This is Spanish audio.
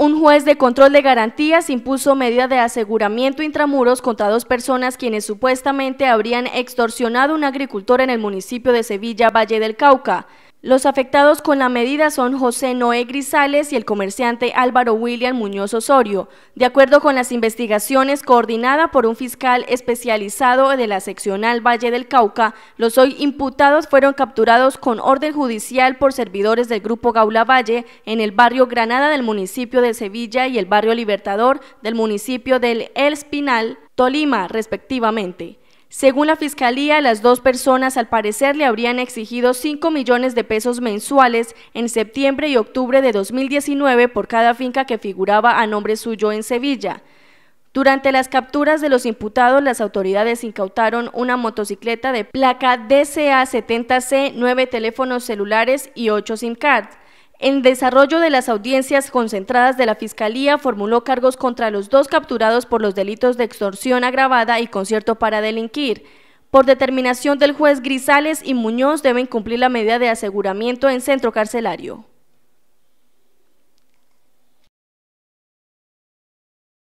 Un juez de control de garantías impuso medida de aseguramiento intramuros contra dos personas quienes supuestamente habrían extorsionado a un agricultor en el municipio de Sevilla, Valle del Cauca. Los afectados con la medida son José Noé Grisales y el comerciante Álvaro William Muñoz Osorio, de acuerdo con las investigaciones coordinadas por un fiscal especializado de la seccional Valle del Cauca, los hoy imputados fueron capturados con orden judicial por servidores del grupo Gaula Valle en el barrio Granada del municipio de Sevilla y el barrio Libertador del municipio del El Espinal, Tolima, respectivamente. Según la Fiscalía, las dos personas al parecer le habrían exigido 5 millones de pesos mensuales en septiembre y octubre de 2019 por cada finca que figuraba a nombre suyo en Sevilla. Durante las capturas de los imputados, las autoridades incautaron una motocicleta de placa DCA-70C, nueve teléfonos celulares y ocho SIM cards. En desarrollo de las audiencias concentradas de la Fiscalía, formuló cargos contra los dos capturados por los delitos de extorsión agravada y concierto para delinquir. Por determinación del juez Grisales y Muñoz deben cumplir la medida de aseguramiento en centro carcelario.